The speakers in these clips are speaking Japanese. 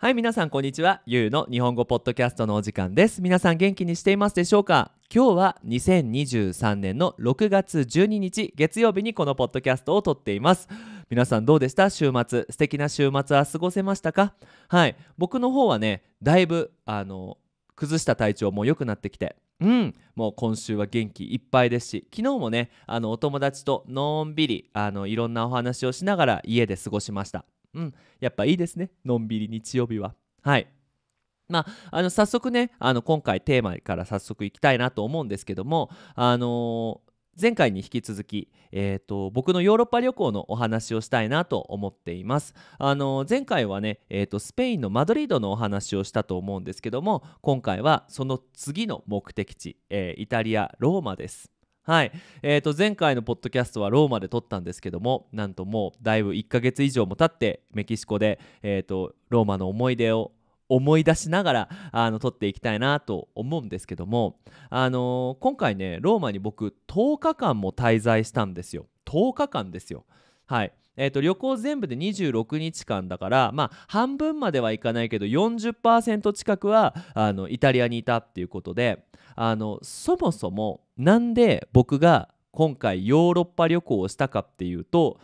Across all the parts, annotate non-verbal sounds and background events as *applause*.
はい、皆さんこんにちは。ゆうの日本語ポッドキャストのお時間です。皆さん元気にしていますでしょうか今日は2023年の6月12日月曜日にこのポッドキャストを撮っています。皆さんどうでした週末素敵な週末は過ごせましたかはい僕の方はねだいぶあの崩した体調も良くなってきてうん、もう今週は元気いっぱいですし昨日もねあのお友達とのんびりあのいろんなお話をしながら家で過ごしましたうん、やっぱいいですね。のんびり日曜日は。はい。まあ、あの早速ねあの今回テーマから早速いきたいなと思うんですけども、あのー、前回に引き続き、えーと、僕のヨーロッパ旅行のお話をしたいなと思っています。あのー、前回はね、えーと、とスペインのマドリードのお話をしたと思うんですけども今回はその次の目的地、えー、イタリア・ローマです。はい、えー、と前回のポッドキャストはローマで撮ったんですけどもなんともうだいぶ1ヶ月以上も経ってメキシコで、えー、とローマの思い出を思い出しながらあの撮っていきたいなと思うんですけども、あのー、今回ねローマに僕10日間も滞在したんですよ10日間ですよはいえーと、旅行全部で26日間だからまあ半分まではいかないけど40%近くはあのイタリアにいたっていうことであのそもそもなんで僕が今回ヨーロッパ旅行をしたかっていうと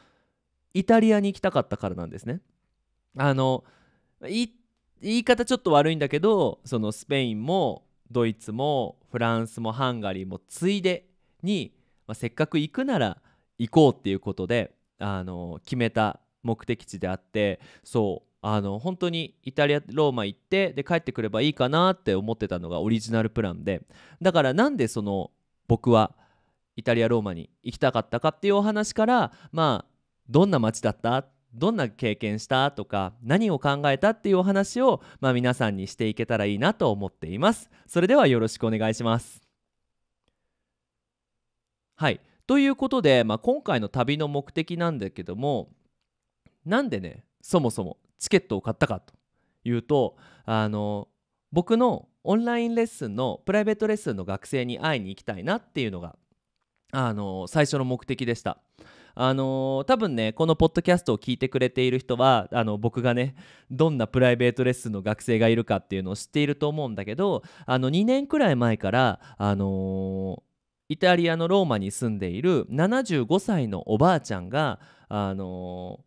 イタリアに行きたかったからなんですね。あの言い方ちょっと悪いんだけどそのスペインもドイツもフランスもハンガリーもついでに、まあ、せっかく行くなら行こうっていうことであの決めた目的地であってそうあの本当にイタリアローマ行ってで帰ってくればいいかなって思ってたのがオリジナルプランでだからなんでその僕はイタリアローマに行きたかったかっていうお話からまあどんな街だったどんな経験したとか何を考えたっていうお話を、まあ、皆さんにしていけたらいいなと思っていますそれではよろしくお願いしますはいということで、まあ、今回の旅の目的なんだけどもなんでねそもそもチケットを買ったかというとあの僕のオンラインレッスンのプライベートレッスンの学生に会いに行きたいなっていうのがあの最初の目的でした。あの多分ねこのポッドキャストを聞いてくれている人はあの僕がねどんなプライベートレッスンの学生がいるかっていうのを知っていると思うんだけどあの2年くらい前から、あのイタリアのローマに住んでいる75歳のおばあちゃんが、あのー、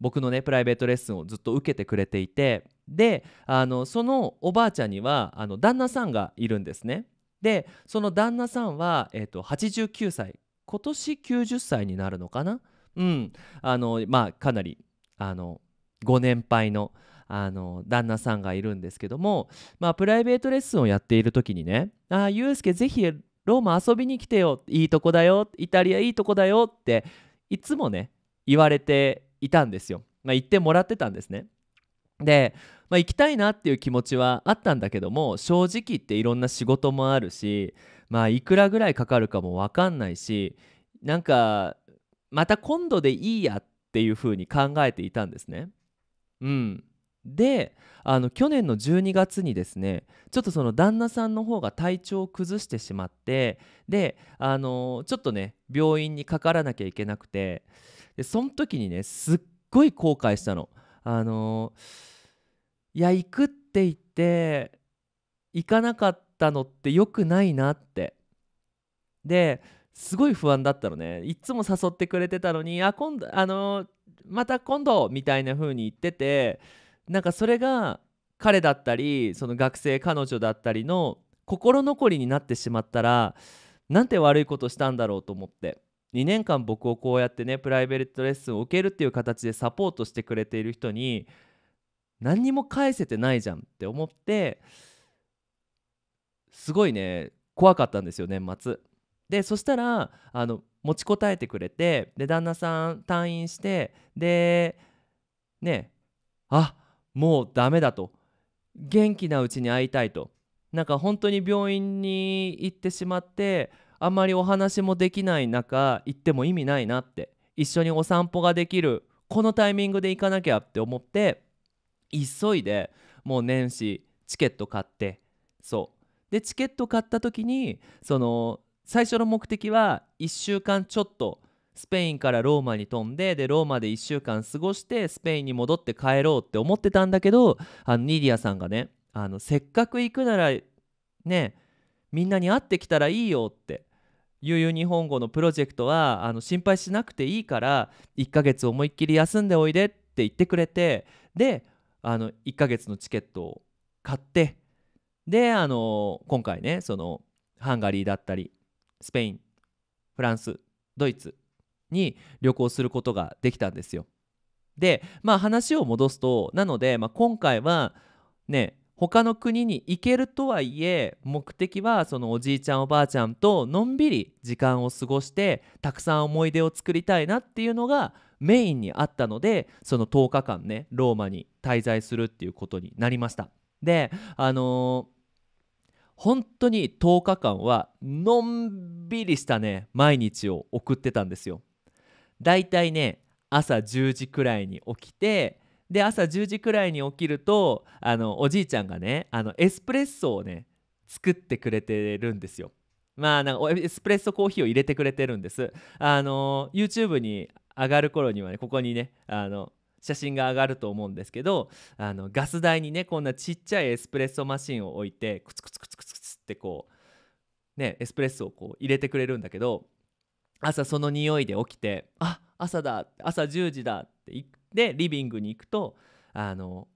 僕のねプライベートレッスンをずっと受けてくれていてであのそのおばあちゃんにはあの旦那さんがいるんですね。でその旦那さんは、えーと、89歳今年90歳になるのかなうんあのまあかなりあのご年配のあの旦那さんがいるんですけども、まあ、プライベートレッスンをやっている時にね「ああユースケぜひローマ遊びに来てよいいとこだよイタリアいいとこだよっていつもね言われていたんですよ、まあ、言ってもらってたんですねで、まあ、行きたいなっていう気持ちはあったんだけども正直言っていろんな仕事もあるしまあいくらぐらいかかるかも分かんないしなんかまた今度でいいやっていうふうに考えていたんですねうんであの去年の12月にですねちょっとその旦那さんの方が体調を崩してしまってであのちょっとね病院にかからなきゃいけなくてでその時にねすっごい後悔したの。あのいや行くって言って行かなかったのって良くないなってですごい不安だったのねいつも誘ってくれてたのにあ今度あのまた今度みたいな風に言っててなんかそれが彼だったりその学生彼女だったりの心残りになってしまったらなんて悪いことしたんだろうと思って2年間僕をこうやってねプライベートレッスンを受けるっていう形でサポートしてくれている人に何にも返せてないじゃんって思ってすごいね怖かったんですよ年末。でそしたらあの持ちこたえてくれてで旦那さん退院してでねあっもうダメだと元気なうちに会いたいとなんか本当に病院に行ってしまってあんまりお話もできない中行っても意味ないなって一緒にお散歩ができるこのタイミングで行かなきゃって思って急いでもう年始チケット買ってそうでチケット買った時にその最初の目的は1週間ちょっとスペインからローマに飛んででローマで1週間過ごしてスペインに戻って帰ろうって思ってたんだけどあのニディアさんがねあのせっかく行くならねみんなに会ってきたらいいよっていう日本語のプロジェクトはあの心配しなくていいから1ヶ月思いっきり休んでおいでって言ってくれてであの1ヶ月のチケットを買ってであの今回ねそのハンガリーだったりスペインフランスドイツに旅行することができたんですよ。でまあ話を戻すとなので、まあ、今回はね他の国に行けるとはいえ目的はそのおじいちゃんおばあちゃんとのんびり時間を過ごしてたくさん思い出を作りたいなっていうのがメインにあったのでその10日間ねローマに滞在するっていうことになりました。であのー、本当に10日間はのんびりしたね毎日を送ってたんですよ。だいたいね朝10時くらいに起きてで朝10時くらいに起きるとあのおじいちゃんがねあのエスプレッソをね作ってくれてるんですよ。まあなんかエスプレッソコーヒーを入れてくれてるんです。あの YouTube に上がる頃にはねここにねあの写真が上がると思うんですけどあのガス台にねこんなちっちゃいエスプレッソマシンを置いてクツクツクツクツってこうねエスプレッソをこう入れてくれるんだけど朝その匂いで起きてあ朝だ朝10時だって言ってリビングに行くとあの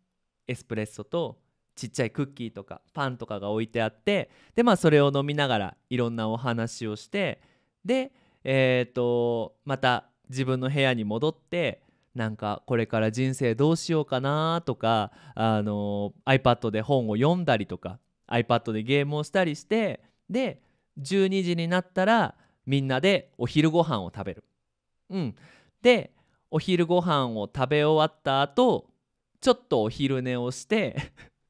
エスプレッソとちっちゃいクッキーとかパンとかが置いてあってでまあそれを飲みながらいろんなお話をしてでえー、とまた自分の部屋に戻ってなんかこれから人生どうしようかなとかあの iPad で本を読んだりとか iPad でゲームをしたりしてで12時になったらみんなでお昼ご飯を食べる。うん、でお昼ご飯を食べ終わった後ちょっとお昼寝をして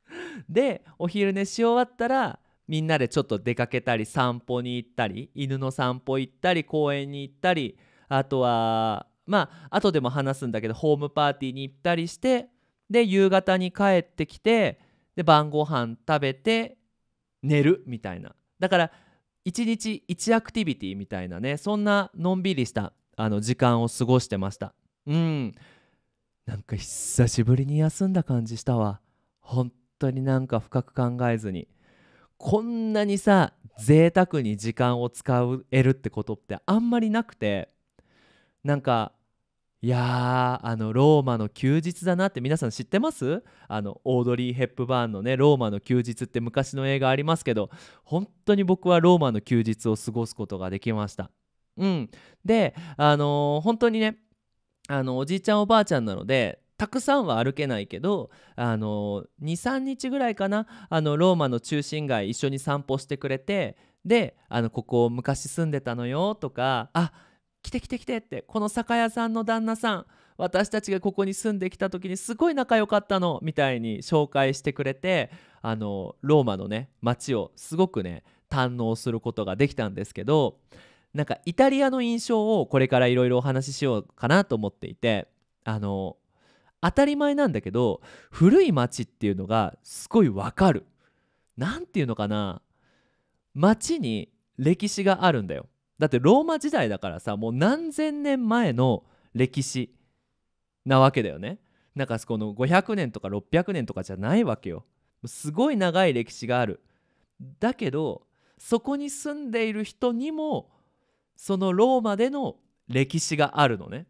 *laughs* でお昼寝し終わったらみんなでちょっと出かけたり散歩に行ったり犬の散歩行ったり公園に行ったりあとはまあ後でも話すんだけどホームパーティーに行ったりしてで夕方に帰ってきてで晩ご飯食べて寝るみたいなだから1日1アクティビティみたいなねそんなのんびりしたあの時間を過ごしてましたうんなんか久しぶりに休んだ感じしたわ本当になんか深く考えずにこんなにさ贅沢に時間を使えるってことってあんまりなくてなんかいやーあのローマの休日だなって皆さん知ってますあのオードリー・ヘップバーンのねローマの休日って昔の映画ありますけど本当に僕はローマの休日を過ごすことができました。うん、であのー、本当にねあのおじいちゃんおばあちゃんなのでたくさんは歩けないけどあの23日ぐらいかなあのローマの中心街一緒に散歩してくれてであのここ昔住んでたのよとかあ来て来て来てってこの酒屋さんの旦那さん私たちがここに住んできた時にすごい仲良かったのみたいに紹介してくれてあのローマのね街をすごくね堪能することができたんですけどなんかイタリアの印象をこれからいろいろお話ししようかなと思っていてあの当たり前なんだけど古い街っていうのがすごいわかる。なんていうのかな街に歴史があるんだよ。だってローマ時代だからさもう何千年前の歴史なわけだよねなんかこの500年とか600年とかじゃないわけよすごい長い歴史があるだけどそこに住んでいる人にもそのローマでの歴史があるのね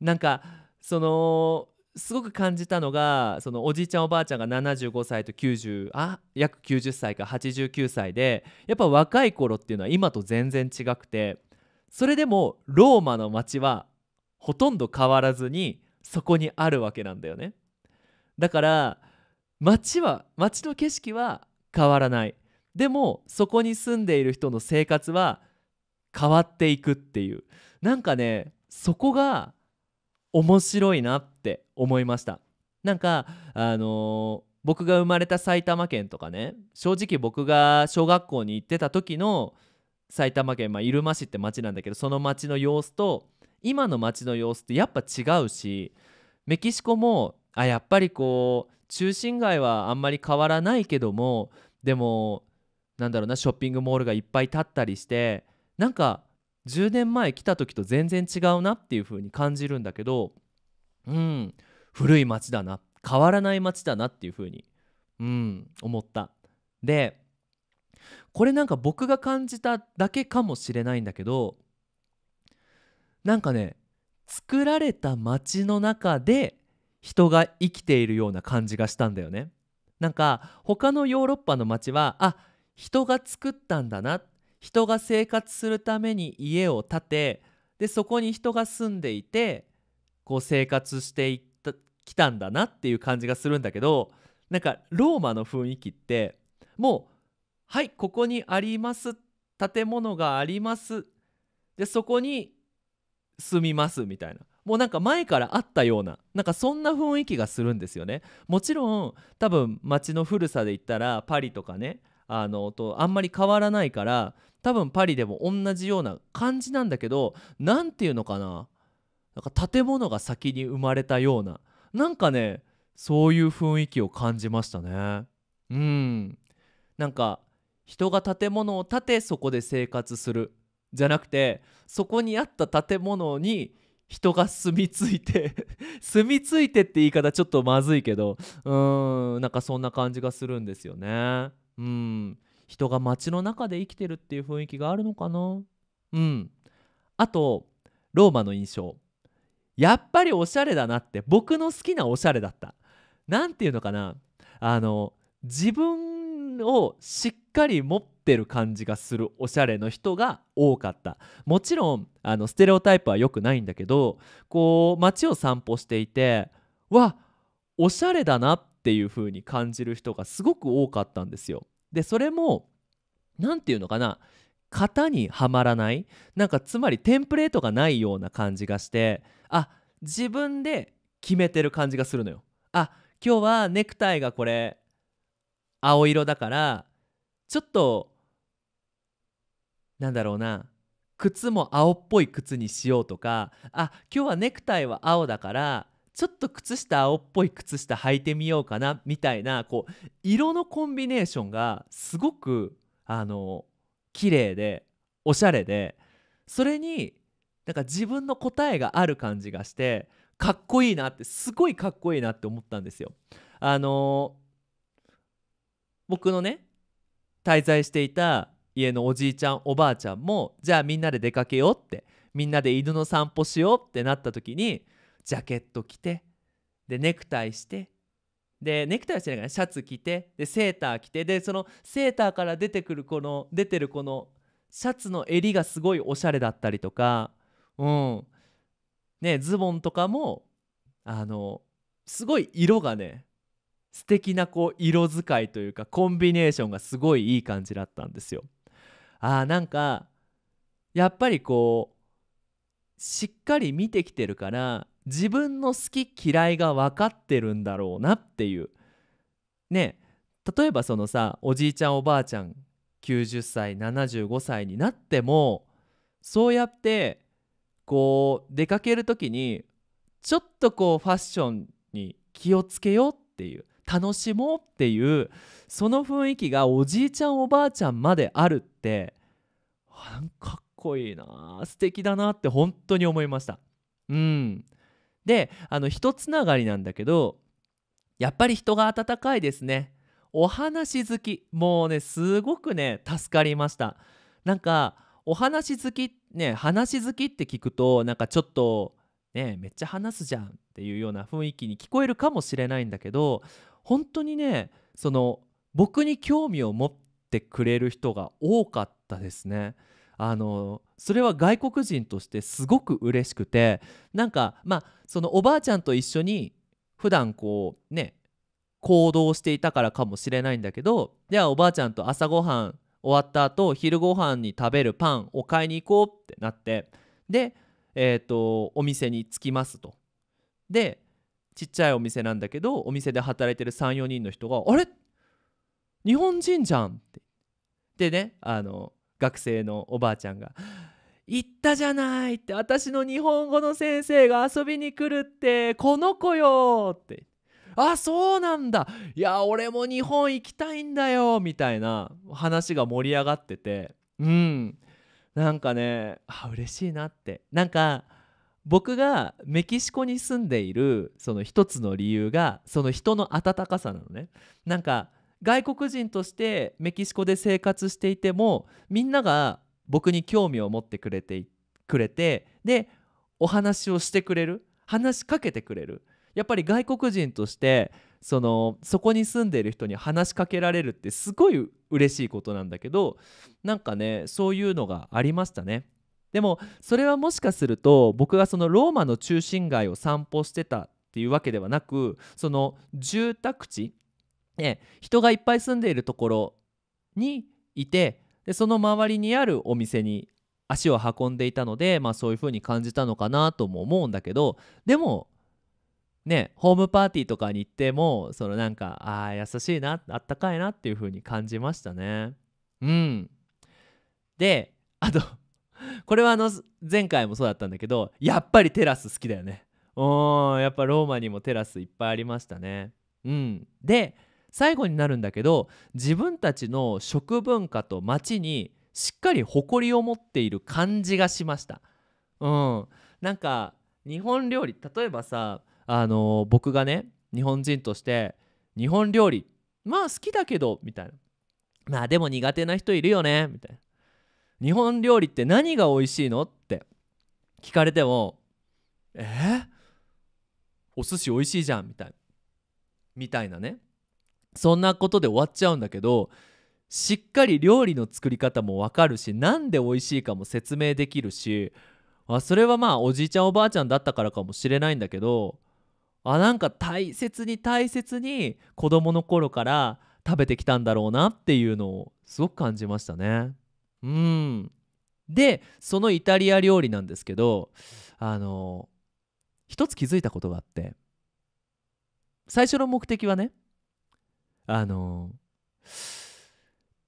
なんかそのすごく感じたのがそのおじいちゃんおばあちゃんが75歳と90あ約90歳か89歳でやっぱ若い頃っていうのは今と全然違くてそれでもローマの街はほとんど変わらずにそこにあるわけなんだよね。だから街は街の景色は変わらないでもそこに住んでいる人の生活は変わっていくっていうなんかねそこが面白いなって思いましたなんかあのー、僕が生まれた埼玉県とかね正直僕が小学校に行ってた時の埼玉県、まあ、入間市って町なんだけどその町の様子と今の町の様子ってやっぱ違うしメキシコもあやっぱりこう中心街はあんまり変わらないけどもでもなんだろうなショッピングモールがいっぱい建ったりしてなんか10年前来た時と全然違うなっていう風に感じるんだけどうん古い町だな変わらない町だなっていう風にうん思った。でこれなんか僕が感じただけかもしれないんだけどなんかね作られた街の中で人が生きているような感じがしたんだよね。なんか他のヨーロッパの街はあ人が作ったんだな人が生活するために家を建てでそこに人が住んでいてこう生活していったきたんだなっていう感じがするんだけどなんかローマの雰囲気ってもうはいここにあります建物がありますでそこに住みますみたいなもうなんか前からあったようななんかそんな雰囲気がするんですよねもちろん多分街の古さで言ったらパリとかねあのとあんまり変わらないから多分パリでも同じような感じなんだけど何て言うのかななんか建物が先に生まれたようななんかねそういう雰囲気を感じましたね。うんなんか人が建物を建てそこで生活するじゃなくてそこにあった建物に人が住み着いて *laughs* 住み着いてって言い方ちょっとまずいけどうーんなんかそんな感じがするんですよね。うん人が街の中で生きてるっていう雰囲気があるのかなうんあとローマの印象やっぱりおしゃれだなって僕の好きなおしゃれだった何て言うのかなあの自分をしっかり持ってる感じがするおしゃれの人が多かったもちろんあのステレオタイプは良くないんだけどこう街を散歩していてわおしゃれだなっっていう風に感じる人がすごく多かったんですよ。でそれも何て言うのかな型にはまらないなんかつまりテンプレートがないような感じがしてあ自分で決めてる感じがするのよ。あ今日はネクタイがこれ青色だからちょっとなんだろうな靴も青っぽい靴にしようとかあ今日はネクタイは青だからちょっと靴下青っぽい靴下履いてみようかなみたいなこう色のコンビネーションがすごくあの綺麗でおしゃれでそれになんか自分の答えがある感じがしてかっこいいなってすごいかっこいいなって思ったんですよ。あの僕のね滞在していた家のおじいちゃんおばあちゃんもじゃあみんなで出かけようってみんなで犬の散歩しようってなった時にジャケット着てでネクタイしてでネクタイはしてないから、ね、シャツ着てでセーター着てでそのセーターから出てくるこの出てるこのシャツの襟がすごいおしゃれだったりとか、うんね、ズボンとかもあのすごい色がね素敵なこう色使いというかコンビネーションがすごいいい感じだったんですよ。ああなんかやっぱりこうしっかり見てきてるから自分の好き嫌いが分かってるんだろうなっていうね例えばそのさおじいちゃんおばあちゃん90歳75歳になってもそうやってこう出かける時にちょっとこうファッションに気をつけようっていう楽しもうっていうその雰囲気がおじいちゃんおばあちゃんまであるってかっこいいな素敵だなって本当に思いました。うんであの一つながりなんだけどやっぱり人が温かいですねお話好きもうねすごくね助かりましたなんかお話好きね話好きって聞くとなんかちょっとねめっちゃ話すじゃんっていうような雰囲気に聞こえるかもしれないんだけど本当にねその僕に興味を持ってくれる人が多かったですねあのそれは外国人としてすごく嬉しくてなんかまあそのおばあちゃんと一緒に普段こうね行動していたからかもしれないんだけどではおばあちゃんと朝ごはん終わった後昼ごはんに食べるパンを買いに行こうってなってで、えー、とお店に着きますと。でちっちゃいお店なんだけどお店で働いてる34人の人が「あれ日本人じゃん」って。でねあの学生のおばあちゃんが「言ったじゃない!」って「私の日本語の先生が遊びに来るってこの子よ!」って「あそうなんだいや俺も日本行きたいんだよ」みたいな話が盛り上がっててうんなんかねあ嬉しいなってなんか僕がメキシコに住んでいるその一つの理由がその人の温かさなのねなんか外国人としてメキシコで生活していてもみんなが僕に興味を持ってくれてくれてでお話をしてくれる話しかけてくれるやっぱり外国人としてそのそこに住んでいる人に話しかけられるってすごい嬉しいことなんだけどなんかねそういうのがありましたね。でもそれはもしかすると僕がそのローマの中心街を散歩してたっていうわけではなくその住宅地ね、人がいっぱい住んでいるところにいてでその周りにあるお店に足を運んでいたので、まあ、そういう風に感じたのかなとも思うんだけどでもねホームパーティーとかに行ってもそのなんかあ優しいなあったかいなっていう風に感じましたね。うん、であとこれはあの前回もそうだったんだけどやっぱりテラス好きだよね。うんやっぱローマにもテラスいっぱいありましたね。うん、で最後になるんだけど自分たちの食文化と町にしっかり誇りを持っている感じがしました。うん、なんか日本料理例えばさあのー、僕がね日本人として日本料理まあ好きだけどみたいなまあでも苦手な人いるよねみたいな日本料理って何が美味しいのって聞かれてもえー、お寿司美味しいじゃんみたいなみたいなねそんなことで終わっちゃうんだけどしっかり料理の作り方もわかるし何で美味しいかも説明できるしあそれはまあおじいちゃんおばあちゃんだったからかもしれないんだけどあなんか大切に大切に子どもの頃から食べてきたんだろうなっていうのをすごく感じましたね。うんでそのイタリア料理なんですけどあの一つ気づいたことがあって最初の目的はねあの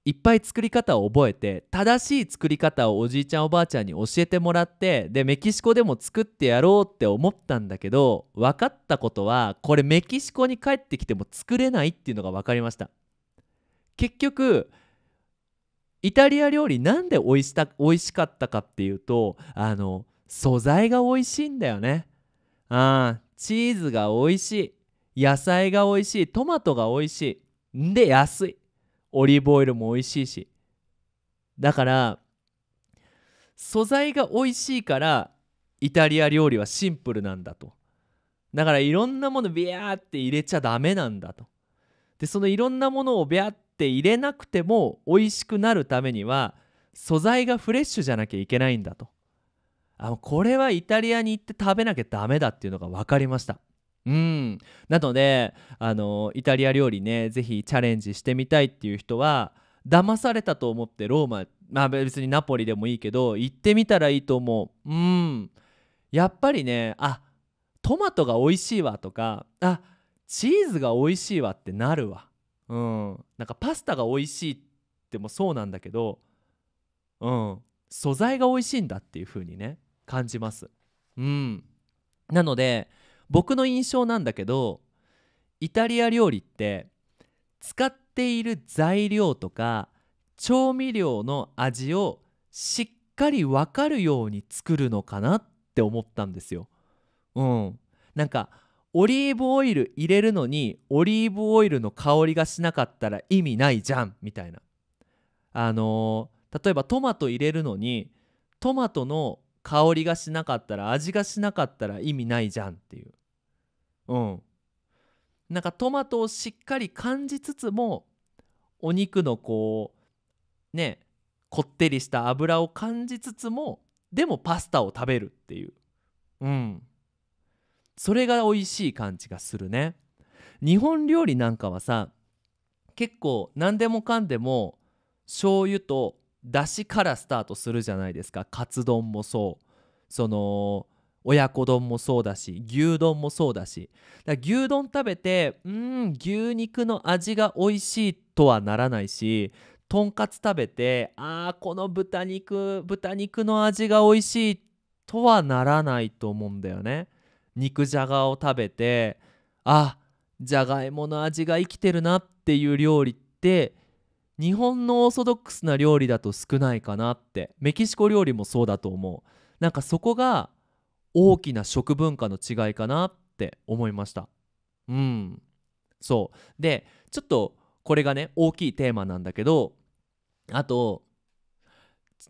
いっぱい作り方を覚えて正しい作り方をおじいちゃんおばあちゃんに教えてもらってでメキシコでも作ってやろうって思ったんだけど分かったことはこれメキシコに帰ってきても作れないっていうのが分かりました結局イタリア料理なんで美味した美味しかったかっていうとあの素材が美味しいんだよねあーチーズが美味しい野菜が美味しいトマトが美味しいんで安いオリーブオイルも美味しいしだから素材が美味しいからイタリア料理はシンプルなんだとだからいろんなものビャーって入れちゃダメなんだとでそのいろんなものをビャーって入れなくても美味しくなるためには素材がフレッシュじゃなきゃいけないんだとあこれはイタリアに行って食べなきゃダメだっていうのが分かりましたうん、なのであのイタリア料理ね是非チャレンジしてみたいっていう人は騙されたと思ってローマまあ別にナポリでもいいけど行ってみたらいいと思ううんやっぱりねあトマトが美味しいわとかあチーズが美味しいわってなるわうんなんかパスタが美味しいってもそうなんだけどうん素材が美味しいんだっていう風にね感じますうんなので僕の印象なんだけどイタリア料理って使っている材料とか調味料の味をしっかり分かるように作るのかなって思ったんですよ。うん、なんかオリーブオイル入れるのにオリーブオイルの香りがしなかったら意味ないじゃんみたいな。あのー、例えばトマト入れるのにトマトの香りがしなかったら味がしなかったら意味ないじゃんっていううんなんかトマトをしっかり感じつつもお肉のこうねこってりした油を感じつつもでもパスタを食べるっていううんそれが美味しい感じがするね日本料理なんかはさ結構何でもかんでも醤油とだしからスタートするじゃないですかカツ丼もそうその親子丼もそうだし牛丼もそうだしだ牛丼食べてうん牛肉の味が美味しいとはならないしとんかつ食べてあーこの豚肉豚肉の味が美味しいとはならないと思うんだよね。肉じゃがを食べてあじゃがいもの味が生きてるなっていう料理って日本のオーソドックスな料理だと少ないかなってメキシコ料理もそうだと思う。なんかそこが大きな食文化の違いかなって思いました。うん、そうでちょっとこれがね大きいテーマなんだけどあと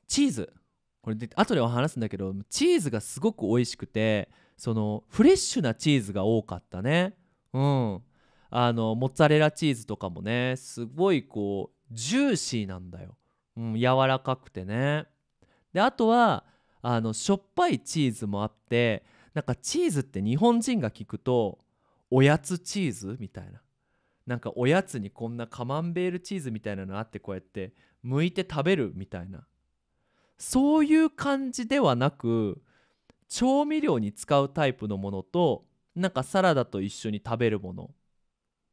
チーズこれで後で話すんだけどチーズがすごく美味しくてそのフレッシュなチーズが多かったね。うん、あのモッツァレラチーズとかもねすごいこうジューシーなんだよ、うん、柔らかくてね。であとはあのしょっぱいチーズもあってなんかチーズって日本人が聞くとおやつチーズみたいななんかおやつにこんなカマンベールチーズみたいなのあってこうやって剥いて食べるみたいなそういう感じではなく調味料に使うタイプのものとなんかサラダと一緒に食べるもの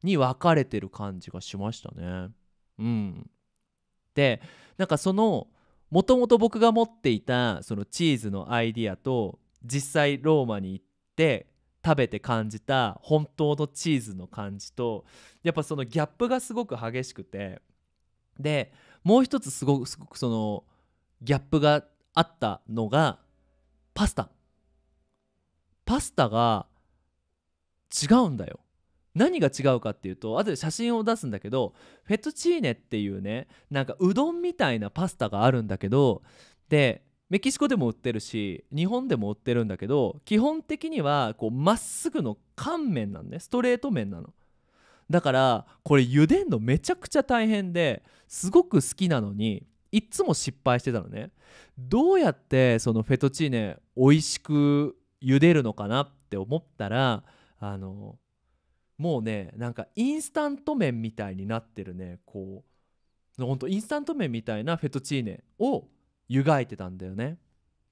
に分かれてる感じがしましたね。うん、でなんかそのもともと僕が持っていたそのチーズのアイディアと実際ローマに行って食べて感じた本当のチーズの感じとやっぱそのギャップがすごく激しくてでもう一つすごくすごくそのギャップがあったのがパスタパスタが違うんだよ何が違うかっていうと後で写真を出すんだけどフェトチーネっていうねなんかうどんみたいなパスタがあるんだけどでメキシコでも売ってるし日本でも売ってるんだけど基本的にはこうまっすぐの乾麺なんねストレート麺なのだからこれ茹でんのめちゃくちゃ大変ですごく好きなのにいっつも失敗してたのねどうやってそのフェトチーネ美味しく茹でるのかなって思ったらあのもうねなんかインスタント麺みたいになってるねこうほんとインスタント麺みたいなフェトチーネを湯がいてたんだよね。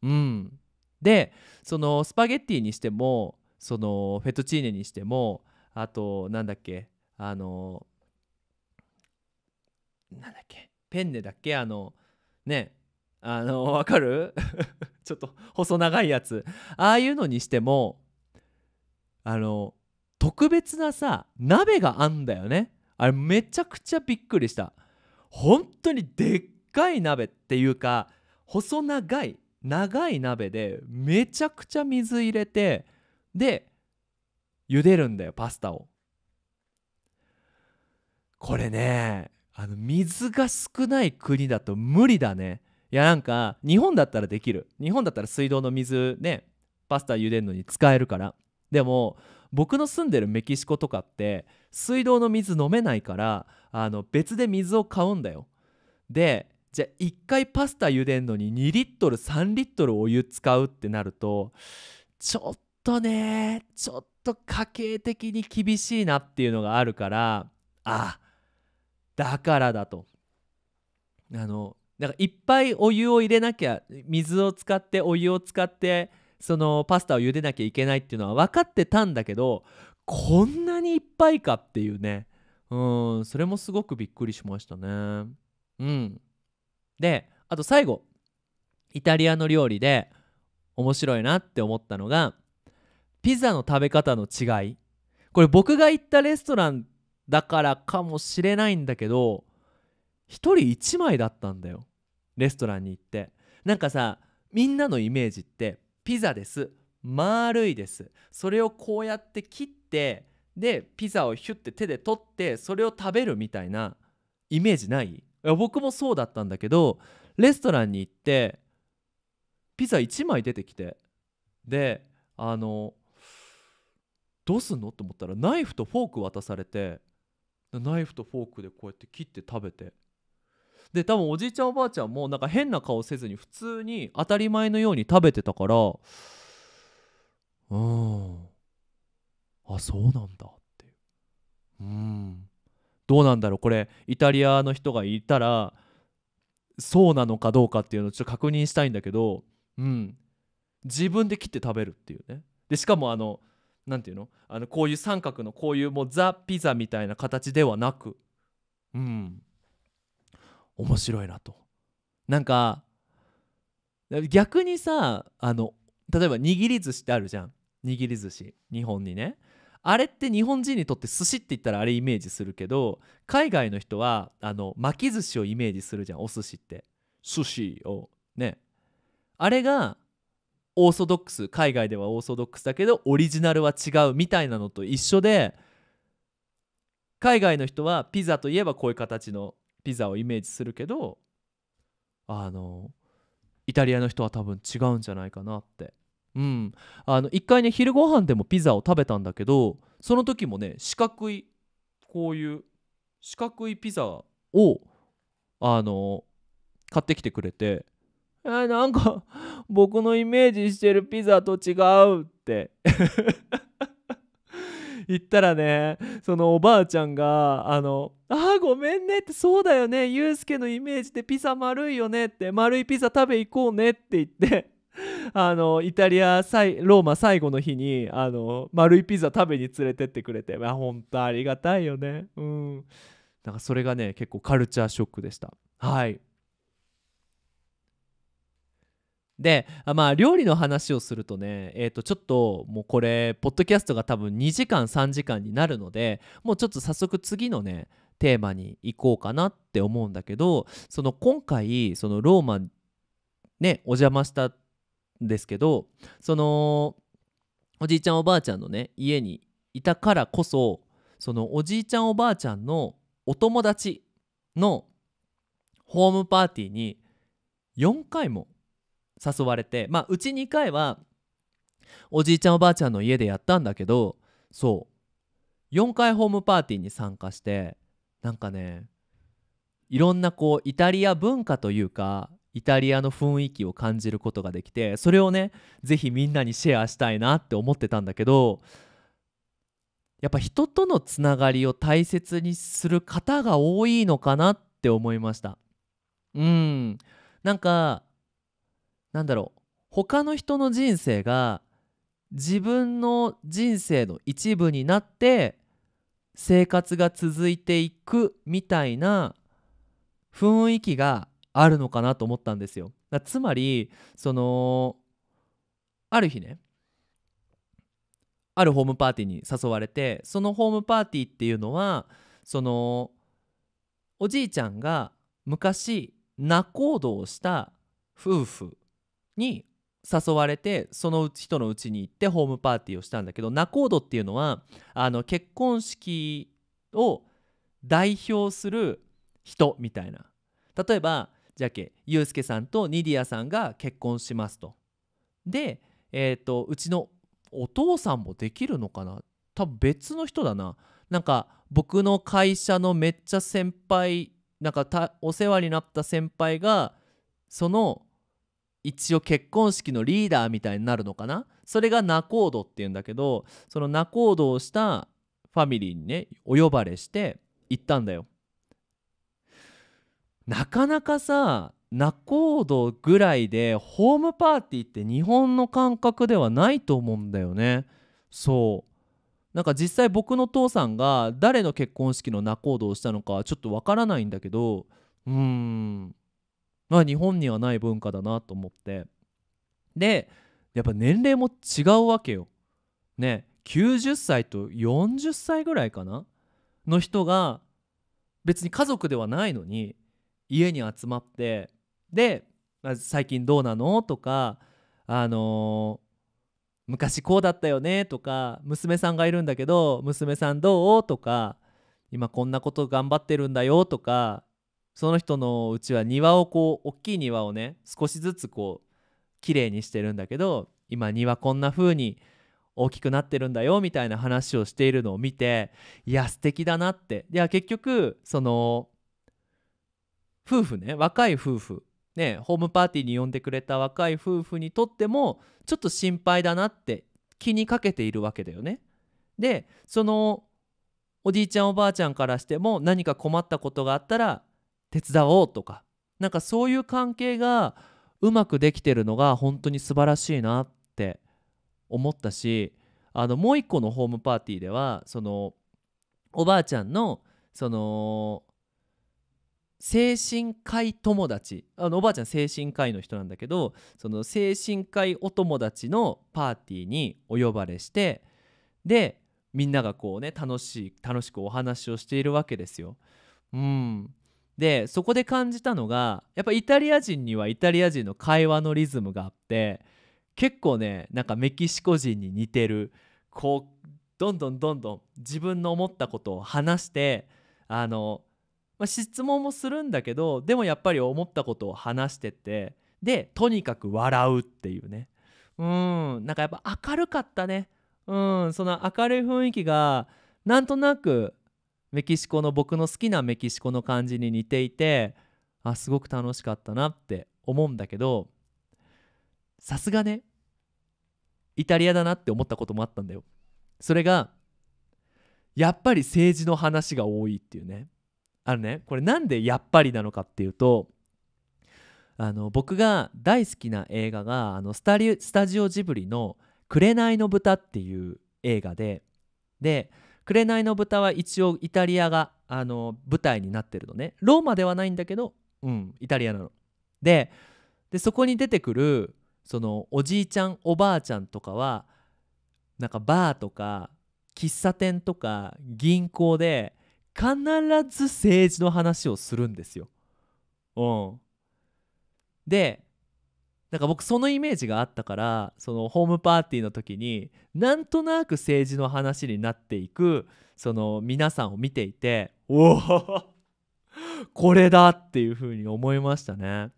うん、でそのスパゲッティにしてもそのフェトチーネにしてもあとなんだっけあのなんだっけペンネだっけあのねあのわかる *laughs* ちょっと細長いやつああいうのにしてもあの特別なさ鍋があんだよねあれめちゃくちゃびっくりした本当にでっかい鍋っていうか細長い長い鍋でめちゃくちゃ水入れてで茹でるんだよパスタをこれねあの水が少ない国だと無理だねいやなんか日本だったらできる日本だったら水道の水ねパスタ茹でるのに使えるからでも僕の住んでるメキシコとかって水道の水飲めないからあの別で水を買うんだよ。でじゃあ1回パスタ茹でんのに2リットル3リットルお湯使うってなるとちょっとねちょっと家計的に厳しいなっていうのがあるからあだからだと。あのだからいっぱいお湯を入れなきゃ水を使ってお湯を使って。そのパスタを茹でなきゃいけないっていうのは分かってたんだけどこんなにいっぱいかっていうねうんそれもすごくびっくりしましたねうんであと最後イタリアの料理で面白いなって思ったのがピザの食べ方の違いこれ僕が行ったレストランだからかもしれないんだけど1人1枚だったんだよレストランに行ってなんかさみんなのイメージってピザです丸いですそれをこうやって切ってでピザをヒュッて手で取ってそれを食べるみたいなイメージない僕もそうだったんだけどレストランに行ってピザ1枚出てきてであのどうすんのと思ったらナイフとフォーク渡されてナイフとフォークでこうやって切って食べてで多分おじいちゃんおばあちゃんもなんか変な顔せずに普通に当たり前のように食べてたからうんあそうなんだってうんどうなんだろうこれイタリアの人がいたらそうなのかどうかっていうのをちょっと確認したいんだけどうん自分で切って食べるっていうねでしかもあの何て言うのあのこういう三角のこういうもうザ・ピザみたいな形ではなくうん面白いなとなんか逆にさあの例えば握り寿司ってあるじゃん握り寿司日本にねあれって日本人にとって寿司って言ったらあれイメージするけど海外の人はあの巻き寿司をイメージするじゃんお寿司って寿司をねあれがオーソドックス海外ではオーソドックスだけどオリジナルは違うみたいなのと一緒で海外の人はピザといえばこういう形のピザをイメージするけどあのイタリアの人は多分違うんじゃないかなってうんあの一回ね昼ご飯でもピザを食べたんだけどその時もね四角いこういう四角いピザをあの買ってきてくれてえー、なんか僕のイメージしてるピザと違うって行ったらねそのおばあちゃんがあの「あーごめんね」って「そうだよねユうスケのイメージでピザ丸いよね」って「丸いピザ食べ行こうね」って言って *laughs* あのイタリアローマ最後の日にあの丸いピザ食べに連れてってくれて、まあ、本当ありがたいよねうんだからそれがね結構カルチャーショックでしたはいでまあ料理の話をするとねえー、とちょっともうこれポッドキャストが多分2時間3時間になるのでもうちょっと早速次のねテーマに行こうかなって思うんだけどその今回そのローマねお邪魔したんですけどそのおじいちゃんおばあちゃんのね家にいたからこそそのおじいちゃんおばあちゃんのお友達のホームパーティーに4回も誘われてまあうち2回はおじいちゃんおばあちゃんの家でやったんだけどそう4回ホームパーティーに参加してなんかねいろんなこうイタリア文化というかイタリアの雰囲気を感じることができてそれをね是非みんなにシェアしたいなって思ってたんだけどやっぱ人とのつながりを大切にする方が多いのかなって思いました。うんなんかなんだろう他の人の人生が自分の人生の一部になって生活が続いていくみたいな雰囲気があるのかなと思ったんですよ。だつまりそのある日ねあるホームパーティーに誘われてそのホームパーティーっていうのはそのおじいちゃんが昔仲人をした夫婦に誘われてその人のうちに行ってホームパーティーをしたんだけどナコードっていうのはあの結婚式を代表する人みたいな例えばじゃけユースケさんとニディアさんが結婚しますとで、えーと、うちのお父さんもできるのかな多分別の人だななんか僕の会社のめっちゃ先輩なんかお世話になった先輩がその一応結婚式のリーダーみたいになるのかなそれが仲人っていうんだけどその仲人をしたファミリーにねお呼ばれして行ったんだよ。なかなかさ仲人ぐらいでホームパーティーって日本の感覚ではないと思うんだよね。そうなんか実際僕の父さんが誰の結婚式の仲人をしたのかちょっとわからないんだけどうーんまあ、日本にはない文化だなと思ってでやっぱ年齢も違うわけよ。ね90歳と40歳ぐらいかなの人が別に家族ではないのに家に集まってで「最近どうなの?」とか「あのー、昔こうだったよね」とか「娘さんがいるんだけど娘さんどう?」とか「今こんなこと頑張ってるんだよ」とかその人のうちは庭をこう大きい庭をね少しずつこう綺麗にしてるんだけど今庭こんな風に大きくなってるんだよみたいな話をしているのを見ていや素敵だなっていや結局その夫婦ね若い夫婦ねホームパーティーに呼んでくれた若い夫婦にとってもちょっと心配だなって気にかけているわけだよね。でそのおじいちゃんおばあちゃんからしても何か困ったことがあったら手伝おうとかなんかそういう関係がうまくできてるのが本当に素晴らしいなって思ったしあのもう一個のホームパーティーではそのおばあちゃんのその精神科医友達あのおばあちゃん精神科医の人なんだけどその精神科医お友達のパーティーにお呼ばれしてでみんながこうね楽しい楽しくお話をしているわけですよ。うんでそこで感じたのがやっぱイタリア人にはイタリア人の会話のリズムがあって結構ねなんかメキシコ人に似てるこうどんどんどんどん自分の思ったことを話してあの、まあ、質問もするんだけどでもやっぱり思ったことを話してってでとにかく笑うっていうねうんなんかやっぱ明るかったねうんその明るい雰囲気がなんとなくメキシコの僕の好きなメキシコの感じに似ていてあすごく楽しかったなって思うんだけどさすがねイタリアだなって思ったこともあったんだよ。それがやっぱり政治の話が多いっていうねあのねこれなんでやっぱりなのかっていうとあの僕が大好きな映画があのスタジオジブリの「紅の豚」っていう映画でで紅の豚は一応イタリアがあの舞台になってるのねローマではないんだけど、うん、イタリアなの。ででそこに出てくるそのおじいちゃんおばあちゃんとかはなんかバーとか喫茶店とか銀行で必ず政治の話をするんですよ。うん、でなんか僕そのイメージがあったからそのホームパーティーの時になんとなく政治の話になっていくその皆さんを見ていておお *laughs* これだっていうふうに思いましたね。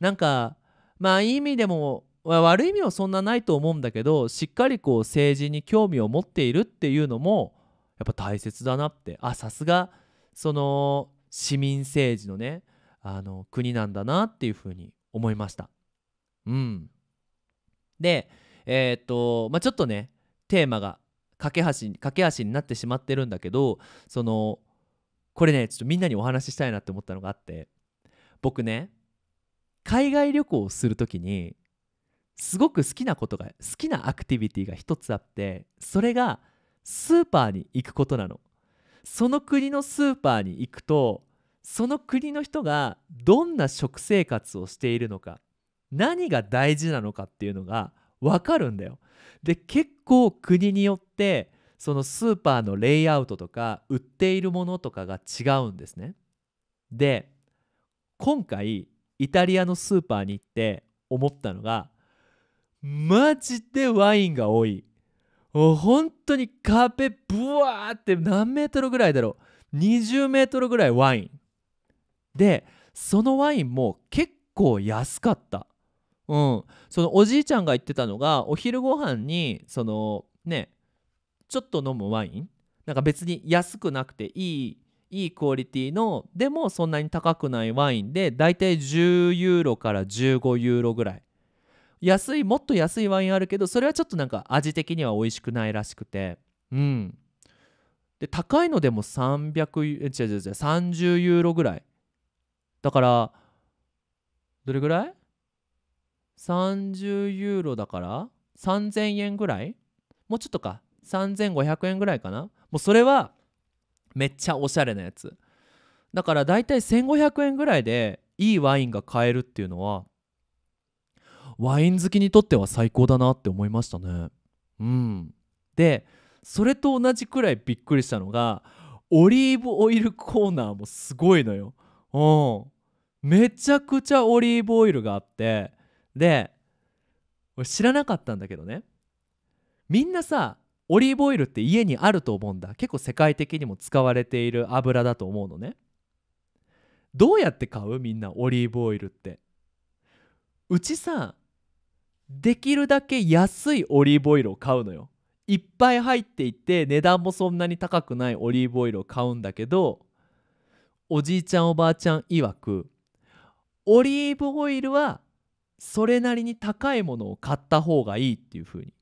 なんかまあいい意味でも悪い意味はそんなないと思うんだけどしっかりこう政治に興味を持っているっていうのもやっぱ大切だなってあさすがその市民政治のねあの国なんだなっていうふうに思いました。うん、でえー、っと、まあ、ちょっとねテーマが架け橋架け橋になってしまってるんだけどそのこれねちょっとみんなにお話ししたいなって思ったのがあって僕ね海外旅行をする時にすごく好きなことが好きなアクティビティが一つあってそれがスーパーに行くことなの。その国のスーパーに行くとその国の人がどんな食生活をしているのか何が大事なのかっていうのが分かるんだよ。で結構国によってそのスーパーのレイアウトとか売っているものとかが違うんですね。で今回イタリアのスーパーに行って思ったのがマジでワインが多い。もう本当に壁ブワーって何メートルぐらいだろう20メートルぐらいワインでそのワインも結構安かったうん、そのおじいちゃんが言ってたのがお昼ご飯にそのねちょっと飲むワインなんか別に安くなくていいいいクオリティのでもそんなに高くないワインでだいたい10ユーロから15ユーロぐらい安いもっと安いワインあるけどそれはちょっとなんか味的には美味しくないらしくてうんで高いのでも300違う違う違う30ユーロぐらいだからどれぐらい30ユーロだから3000円ぐらいもうちょっとか3500円ぐらいかなもうそれはめっちゃおしゃれなやつだからだいたい1500円ぐらいでいいワインが買えるっていうのはワイン好きにとっては最高だなって思いましたねうんでそれと同じくらいびっくりしたのがオリーブオイルコーナーもすごいのようんめちゃくちゃオリーブオイルがあってで俺知らなかったんだけどねみんなさオリーブオイルって家にあると思うんだ結構世界的にも使われている油だと思うのねどうやって買うみんなオリーブオイルってうちさできるだけ安いオリーブオイルを買うのよいっぱい入っていて値段もそんなに高くないオリーブオイルを買うんだけどおじいちゃんおばあちゃん曰くオリーブオイルはそれなりに高いものを買った方がいいっていう風に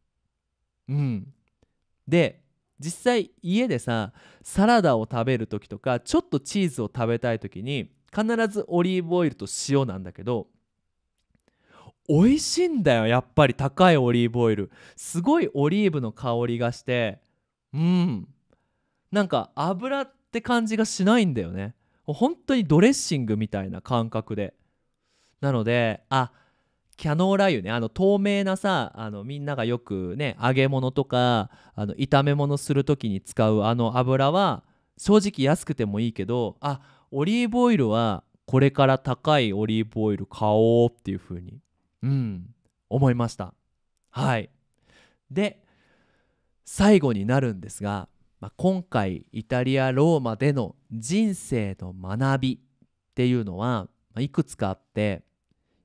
うんで実際家でさサラダを食べる時とかちょっとチーズを食べたい時に必ずオリーブオイルと塩なんだけど美味しいんだよやっぱり高いオリーブオイルすごいオリーブの香りがしてうんなんか油って感じがしないんだよね本当にドレッシングみたいな感覚でなのであキャノーラ油ねあの透明なさあのみんながよくね揚げ物とかあの炒め物する時に使うあの油は正直安くてもいいけどあオリーブオイルはこれから高いオリーブオイル買おうっていう風にうん思いましたはいで最後になるんですが、まあ、今回イタリアローマでの人生の学びっていうのは、まあ、いくつかあって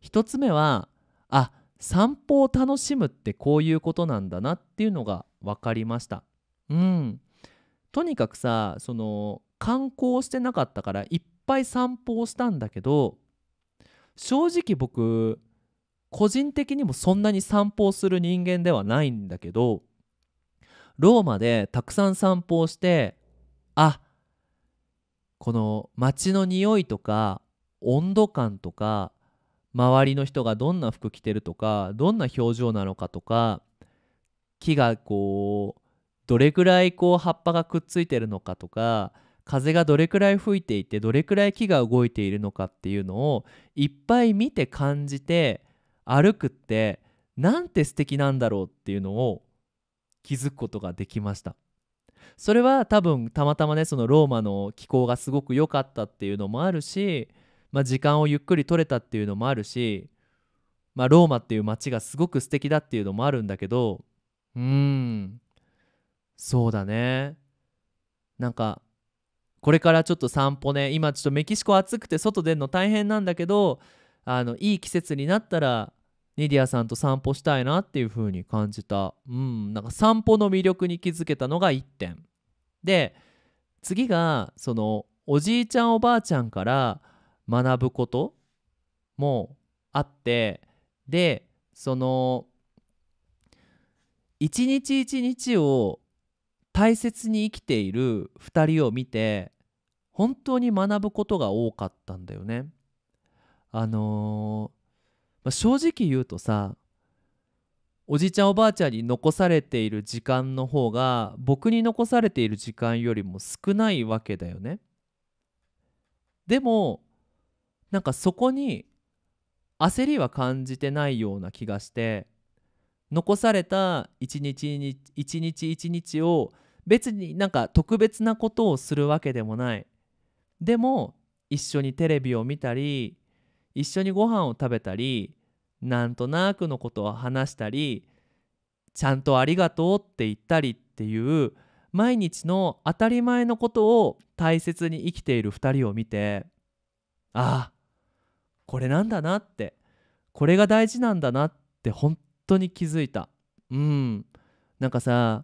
1つ目はあ散歩を楽しむってこういうことなんだなっていうのが分かりました。うん、とにかくさその観光してなかったからいっぱい散歩をしたんだけど正直僕個人的にもそんなに散歩をする人間ではないんだけどローマでたくさん散歩をしてあこの街の匂いとか温度感とか周りの人がどんな服着てるとかどんな表情なのかとか木がこうどれくらいこう葉っぱがくっついてるのかとか風がどれくらい吹いていてどれくらい木が動いているのかっていうのをいっぱい見て感じて歩くってなんて素敵なんだろうっていうのを気づくことができました。それは多分たまたまねそのローマの気候がすごく良かったっていうのもあるしまあ、時間をゆっくり取れたっていうのもあるし、まあ、ローマっていう街がすごく素敵だっていうのもあるんだけどうんそうだねなんかこれからちょっと散歩ね今ちょっとメキシコ暑くて外出るの大変なんだけどあのいい季節になったらニディアさんと散歩したいなっていう風に感じたうんなんか散歩の魅力に気づけたのが1点で次がそのおじいちゃんおばあちゃんから学ぶこともあってでその一日一日を大切に生きている2人を見て本当に学ぶことが多かったんだよね。あのー、まあ、正直言うとさおじいちゃんおばあちゃんに残されている時間の方が僕に残されている時間よりも少ないわけだよね。でもなんかそこに焦りは感じてないような気がして残された一日一日日を別になんか特別なことをするわけでもないでも一緒にテレビを見たり一緒にご飯を食べたりなんとなくのことを話したりちゃんと「ありがとう」って言ったりっていう毎日の当たり前のことを大切に生きている2人を見てああこれなんだなってこれが大事なんだなって本当に気づいたうんなんかさ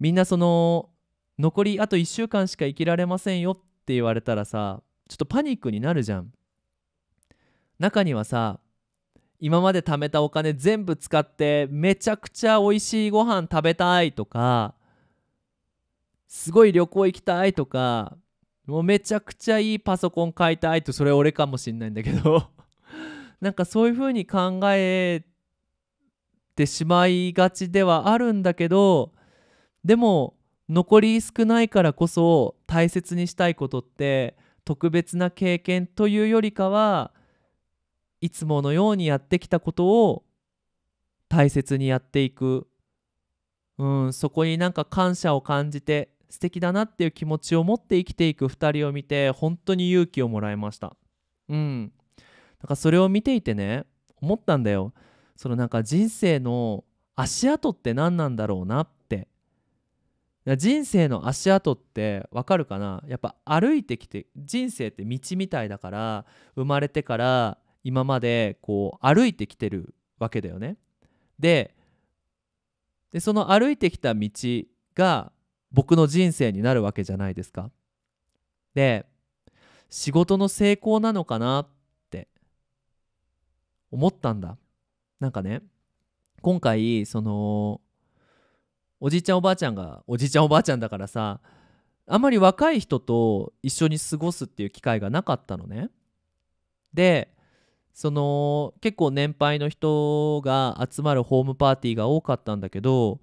みんなその残りあと1週間しか生きられませんよって言われたらさちょっとパニックになるじゃん中にはさ今まで貯めたお金全部使ってめちゃくちゃ美味しいご飯食べたいとかすごい旅行行きたいとかもうめちゃくちゃいいパソコン買いたいとそれ俺かもしんないんだけど *laughs* なんかそういう風に考えてしまいがちではあるんだけどでも残り少ないからこそ大切にしたいことって特別な経験というよりかはいつものようにやってきたことを大切にやっていく、うん、そこになんか感謝を感じて素敵だなっていう気持ちを持って生きていく2人を見て本当に勇気をもらいましたうんだからそれを見ていてね思ったんだよそのなんか人生の足跡って何なんだろうなって人生の足跡ってわかるかなやっぱ歩いてきて人生って道みたいだから生まれてから今までこう歩いてきてるわけだよねでその歩いてきた道が僕の人生になるわけじゃないですか。で仕事の成功なのかなって思ったんだ。なんかね今回そのおじいちゃんおばあちゃんがおじいちゃんおばあちゃんだからさあんまり若い人と一緒に過ごすっていう機会がなかったのね。でその結構年配の人が集まるホームパーティーが多かったんだけど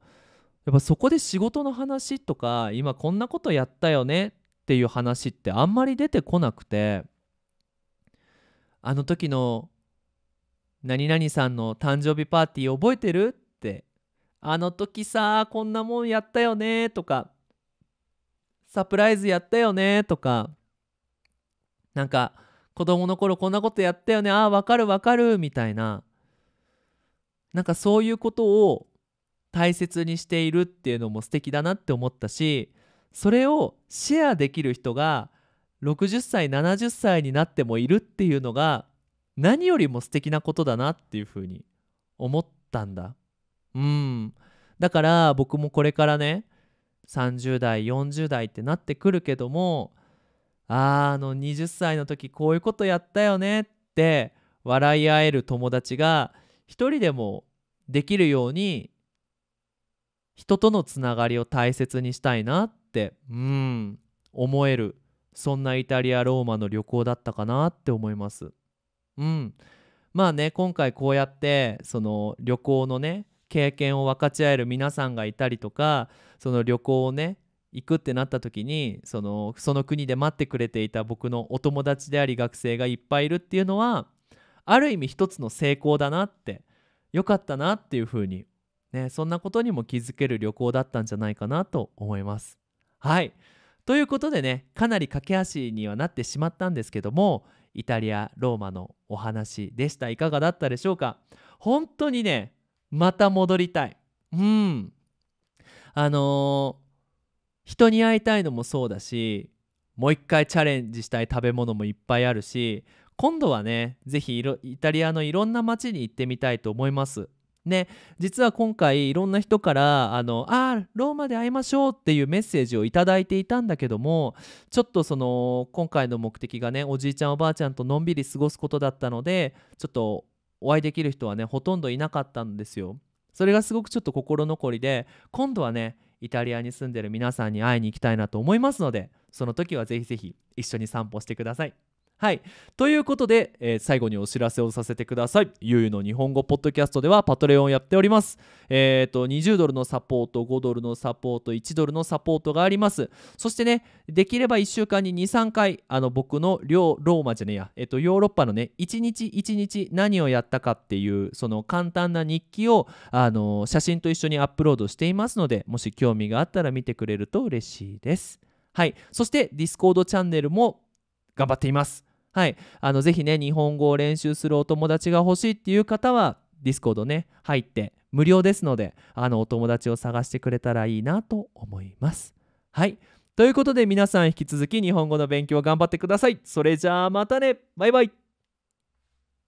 やっぱそこで仕事の話とか今こんなことやったよねっていう話ってあんまり出てこなくてあの時の何々さんの誕生日パーティー覚えてるってあの時さこんなもんやったよねとかサプライズやったよねとかなんか子供の頃こんなことやったよねああわかるわかるみたいななんかそういうことを大切にしているっていうのも素敵だなって思ったしそれをシェアできる人が60歳70歳になってもいるっていうのが何よりも素敵なことだなっていうふうに思ったんだうんだから僕もこれからね30代40代ってなってくるけどもあの20歳の時こういうことやったよねって笑い合える友達が一人でもできるように人とのつながりを大切にしたいなってうん思えるそんなイタリアローマの旅行だったかなって思います。うん、まあね今回こうやってその旅行のね経験を分かち合える皆さんがいたりとかその旅行をね行くってなった時にそのその国で待ってくれていた僕のお友達であり学生がいっぱいいるっていうのはある意味一つの成功だなってよかったなっていうふうにね、そんなことにも気づける旅行だったんじゃないかなと思います。はいということでねかなり駆け足にはなってしまったんですけどもイタリアローマのお話でしたいかがだったでしょうか本当にねまた戻りたいうんあのー、人に会いたいのもそうだしもう一回チャレンジしたい食べ物もいっぱいあるし今度はね是非イタリアのいろんな街に行ってみたいと思いますね、実は今回いろんな人から「あのあローマで会いましょう」っていうメッセージを頂いていたんだけどもちょっとその今回の目的がねおじいちゃんおばあちゃんとのんびり過ごすことだったのでちょっとお会いできる人はねほとんどいなかったんですよ。それがすごくちょっと心残りで今度はねイタリアに住んでる皆さんに会いに行きたいなと思いますのでその時は是非是非一緒に散歩してください。はい。ということで、えー、最後にお知らせをさせてください。ゆうゆの日本語ポッドキャストではパトレオンやっております。えっ、ー、と、20ドルのサポート、5ドルのサポート、1ドルのサポートがあります。そしてね、できれば1週間に2、3回、あの、僕の両ローマじゃねえや、えっ、ー、と、ヨーロッパのね、1日1日何をやったかっていう、その簡単な日記を、あの写真と一緒にアップロードしていますので、もし興味があったら見てくれると嬉しいです。はい。そして、ディスコードチャンネルも頑張っています。はい、あのぜひね日本語を練習するお友達が欲しいっていう方はディスコードね入って無料ですのであのお友達を探してくれたらいいなと思います。はいということで皆さん引き続き日本語の勉強頑張ってください。それじゃあまたねバイバイ